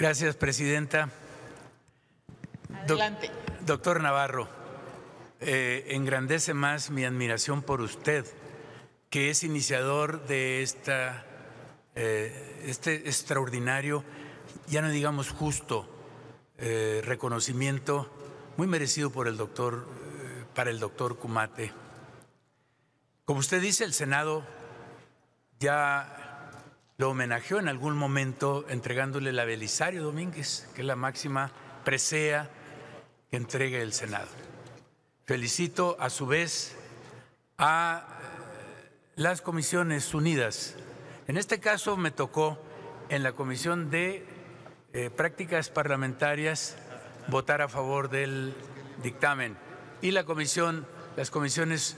Gracias, Presidenta. Adelante. doctor Navarro, eh, engrandece más mi admiración por usted, que es iniciador de esta, eh, este extraordinario, ya no digamos justo, eh, reconocimiento muy merecido por el doctor, para el doctor Cumate. Como usted dice, el Senado ya lo homenajeó en algún momento entregándole la Belisario Domínguez, que es la máxima presea que entregue el Senado. Felicito a su vez a eh, las comisiones unidas. En este caso me tocó en la comisión de eh, prácticas parlamentarias votar a favor del dictamen y la comisión, las comisiones,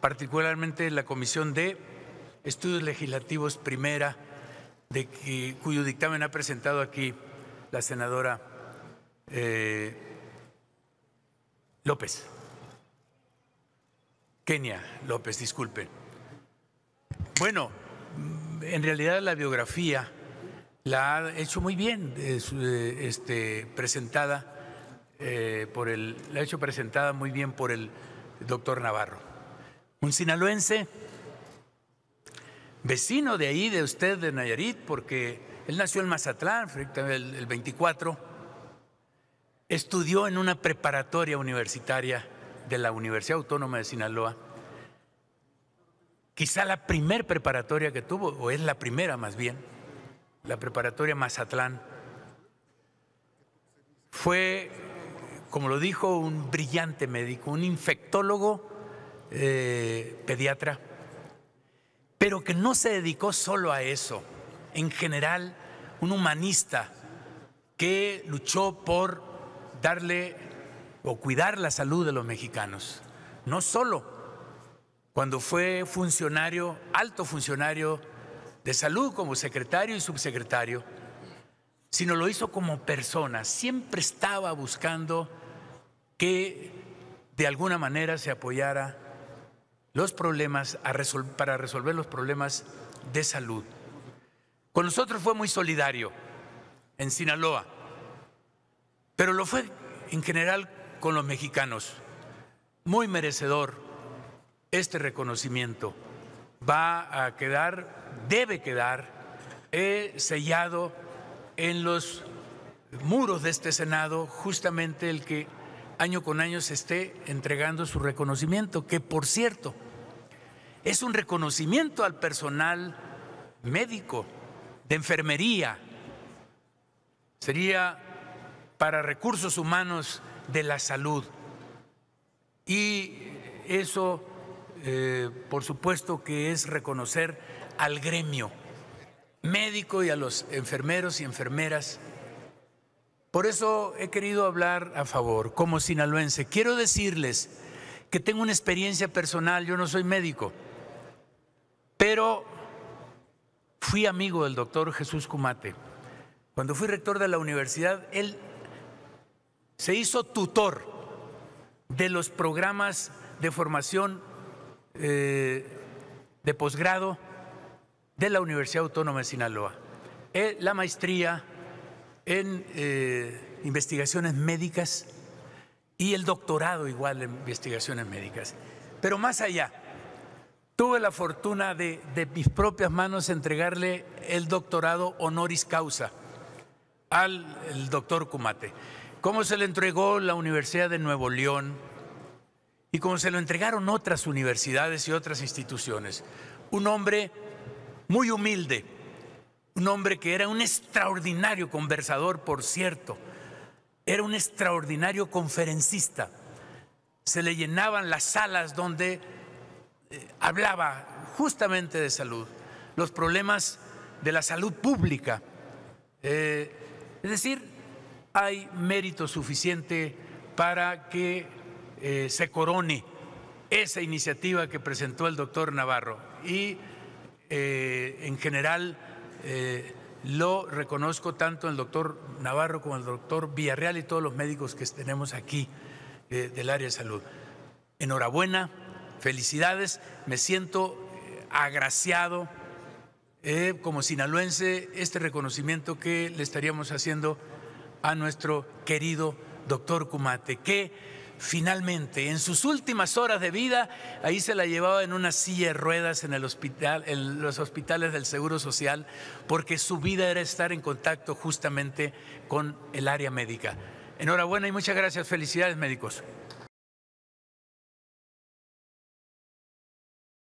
particularmente la comisión de estudios legislativos primera de cuyo dictamen ha presentado aquí la senadora eh, López. Kenia López, disculpe Bueno, en realidad la biografía la ha hecho muy bien, eh, este, presentada eh, por el, la ha hecho presentada muy bien por el doctor Navarro. Un sinaloense vecino de ahí, de usted, de Nayarit, porque él nació en Mazatlán, el, 24, estudió en una preparatoria universitaria de la Universidad Autónoma de Sinaloa, quizá la primer preparatoria que tuvo, o es la primera más bien, la preparatoria Mazatlán, fue, como lo dijo, un brillante médico, un infectólogo eh, pediatra pero que no se dedicó solo a eso. En general, un humanista que luchó por darle o cuidar la salud de los mexicanos. No solo cuando fue funcionario, alto funcionario de salud como secretario y subsecretario, sino lo hizo como persona. Siempre estaba buscando que de alguna manera se apoyara los problemas, para resolver los problemas de salud. Con nosotros fue muy solidario en Sinaloa, pero lo fue en general con los mexicanos. Muy merecedor este reconocimiento. Va a quedar, debe quedar, eh, sellado en los muros de este Senado justamente el que año con año se esté entregando su reconocimiento, que por cierto, es un reconocimiento al personal médico, de enfermería, sería para recursos humanos de la salud. Y eso, eh, por supuesto, que es reconocer al gremio médico y a los enfermeros y enfermeras. Por eso he querido hablar a favor, como sinaloense. Quiero decirles que tengo una experiencia personal, yo no soy médico pero fui amigo del doctor Jesús Cumate. Cuando fui rector de la universidad, él se hizo tutor de los programas de formación eh, de posgrado de la Universidad Autónoma de Sinaloa, eh, la maestría en eh, investigaciones médicas y el doctorado igual en investigaciones médicas. Pero más allá, Tuve la fortuna de, de mis propias manos entregarle el doctorado honoris causa al doctor Cumate. Cómo se le entregó la Universidad de Nuevo León y cómo se lo entregaron otras universidades y otras instituciones. Un hombre muy humilde, un hombre que era un extraordinario conversador, por cierto, era un extraordinario conferencista. Se le llenaban las salas donde eh, hablaba justamente de salud, los problemas de la salud pública. Eh, es decir, hay mérito suficiente para que eh, se corone esa iniciativa que presentó el doctor Navarro y en general lo reconozco tanto el doctor Navarro como el doctor Villarreal y todos los médicos que tenemos aquí del área de salud. Enhorabuena Felicidades, me siento eh, agraciado eh, como sinaloense este reconocimiento que le estaríamos haciendo a nuestro querido doctor Cumate, que finalmente en sus últimas horas de vida ahí se la llevaba en una silla de ruedas en, el hospital, en los hospitales del Seguro Social, porque su vida era estar en contacto justamente con el área médica. Enhorabuena y muchas gracias. Felicidades médicos.